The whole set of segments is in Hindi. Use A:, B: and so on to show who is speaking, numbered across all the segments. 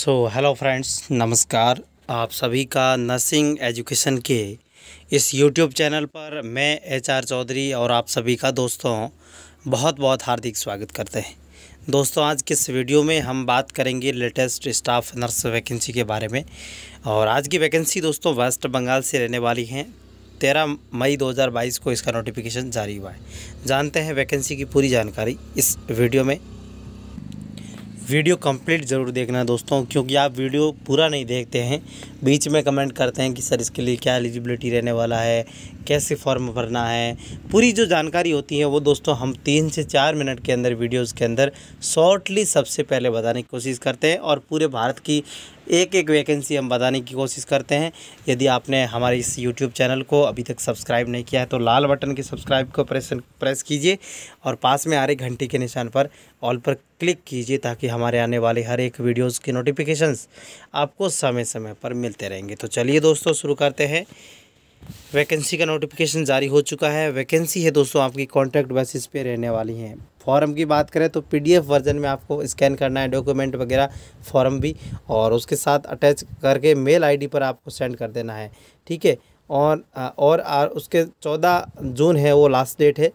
A: सो हेलो फ्रेंड्स नमस्कार आप सभी का नर्सिंग एजुकेशन के इस यूट्यूब चैनल पर मैं एच आर चौधरी और आप सभी का दोस्तों बहुत बहुत हार्दिक स्वागत करते हैं दोस्तों आज के इस वीडियो में हम बात करेंगे लेटेस्ट स्टाफ नर्स वैकेंसी के बारे में और आज की वैकेंसी दोस्तों वेस्ट बंगाल से रहने वाली हैं तेरह मई दो को इसका नोटिफिकेशन जारी हुआ है जानते हैं वैकेंसी की पूरी जानकारी इस वीडियो में वीडियो कंप्लीट ज़रूर देखना दोस्तों क्योंकि आप वीडियो पूरा नहीं देखते हैं बीच में कमेंट करते हैं कि सर इसके लिए क्या एलिजिबिलिटी रहने वाला है कैसे फॉर्म भरना है पूरी जो जानकारी होती है वो दोस्तों हम तीन से चार मिनट के अंदर वीडियोज़ के अंदर शॉर्टली सबसे पहले बताने की कोशिश करते हैं और पूरे भारत की एक एक वैकेंसी हम बताने की कोशिश करते हैं यदि आपने हमारे इस यूट्यूब चैनल को अभी तक सब्सक्राइब नहीं किया है तो लाल बटन के सब्सक्राइब को प्रेस प्रेस कीजिए और पास में आ रहे घंटी के निशान पर ऑल पर क्लिक कीजिए ताकि हमारे आने वाले हर एक वीडियोस के नोटिफिकेशंस आपको समय समय पर मिलते रहेंगे तो चलिए दोस्तों शुरू करते हैं वैकेंसी का नोटिफिकेशन जारी हो चुका है वैकेंसी है दोस्तों आपकी कॉन्ट्रैक्ट बेसिस पे रहने वाली हैं फॉर्म की बात करें तो पीडीएफ वर्जन में आपको स्कैन करना है डॉक्यूमेंट वगैरह फॉर्म भी और उसके साथ अटैच करके मेल आईडी पर आपको सेंड कर देना है ठीक है और और उसके चौदह जून है वो लास्ट डेट है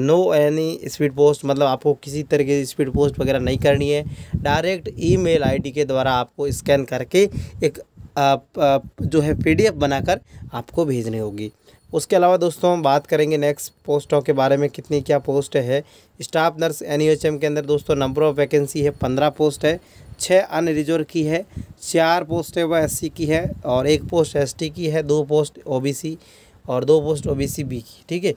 A: नो एनी स्पीड पोस्ट मतलब आपको किसी तरह की स्पीड पोस्ट वगैरह नहीं करनी है डायरेक्ट ईमेल आईडी के द्वारा आपको स्कैन करके एक आ, आ, जो है पीडीएफ बनाकर आपको भेजनी होगी उसके अलावा दोस्तों हम बात करेंगे नेक्स्ट पोस्टों के बारे में कितनी क्या पोस्ट है स्टाफ नर्स एन के अंदर दोस्तों नंबर ऑफ़ वैकेंसी है पंद्रह पोस्ट है छः अनरिजर्व की है चार पोस्ट है वह एस की है और एक पोस्ट एस की है दो पोस्ट ओ और दो पोस्ट ओ बी की ठीक है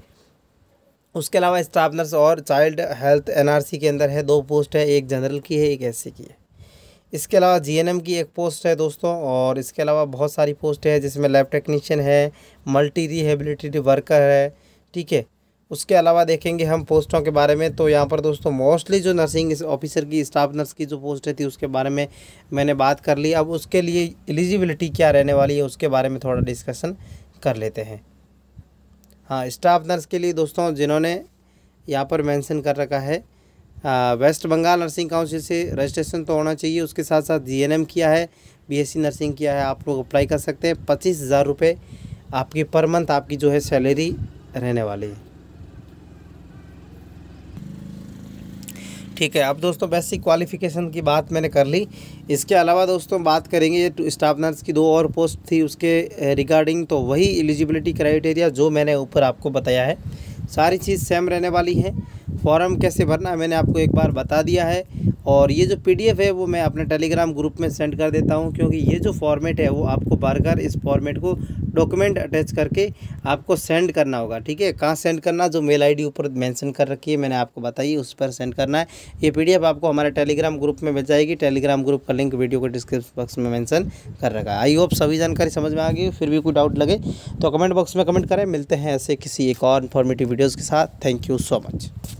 A: उसके अलावा स्टाफ नर्स और चाइल्ड हेल्थ एनआरसी के अंदर है दो पोस्ट है एक जनरल की है एक एससी की है इसके अलावा जीएनएम की एक पोस्ट है दोस्तों और इसके अलावा बहुत सारी पोस्ट है जिसमें लैब टेक्नीशियन है मल्टी रिहेबिलिटेटिव वर्कर है ठीक है उसके अलावा देखेंगे हम पोस्टों के बारे में तो यहाँ पर दोस्तों मोस्टली जो नर्सिंग ऑफिसर की स्टाफ नर्स की जो है थी उसके बारे में मैंने बात कर ली अब उसके लिए एलिजिबिलिटी क्या रहने वाली है उसके बारे में थोड़ा डिस्कसन कर लेते हैं हाँ स्टाफ नर्स के लिए दोस्तों जिन्होंने यहाँ पर मेंशन कर रखा है वेस्ट बंगाल नर्सिंग काउंसिल से रजिस्ट्रेशन तो होना चाहिए उसके साथ साथ जी किया है बीएससी नर्सिंग किया है आप लोग अप्लाई कर सकते हैं पच्चीस हज़ार रुपये आपकी पर मंथ आपकी जो है सैलरी रहने वाली है ठीक है अब दोस्तों बेसिक क्वालिफ़िकेशन की बात मैंने कर ली इसके अलावा दोस्तों बात करेंगे स्टाफ नर्स की दो और पोस्ट थी उसके रिगार्डिंग तो वही एलिजिबिलिटी क्राइटेरिया जो मैंने ऊपर आपको बताया है सारी चीज़ सेम रहने वाली है फॉर्म कैसे भरना है मैंने आपको एक बार बता दिया है और ये जो पीडीएफ है वो मैं अपने टेलीग्राम ग्रुप में सेंड कर देता हूँ क्योंकि ये जो फॉर्मेट है वो आपको बार बार इस फॉर्मेट को डॉक्यूमेंट अटैच करके आपको सेंड करना होगा ठीक है कहाँ सेंड करना जो मेल आईडी ऊपर मेंशन कर रखी है मैंने आपको बताई उस पर सेंड करना है ये पीडीएफ आपको हमारे टेलीग्राम ग्रुप में मिल जाएगी टेलीग्राम ग्रुप का लिंक वीडियो को डिस्क्रिप्शन बॉक्स में मैंशन कर रखा है आई होप सभी जानकारी समझ में आ गई फिर भी कोई डाउट लगे तो कमेंट बॉक्स में कमेंट करें मिलते हैं ऐसे किसी एक और इन्फॉर्मेटिव वीडियोज़ के साथ थैंक यू सो मच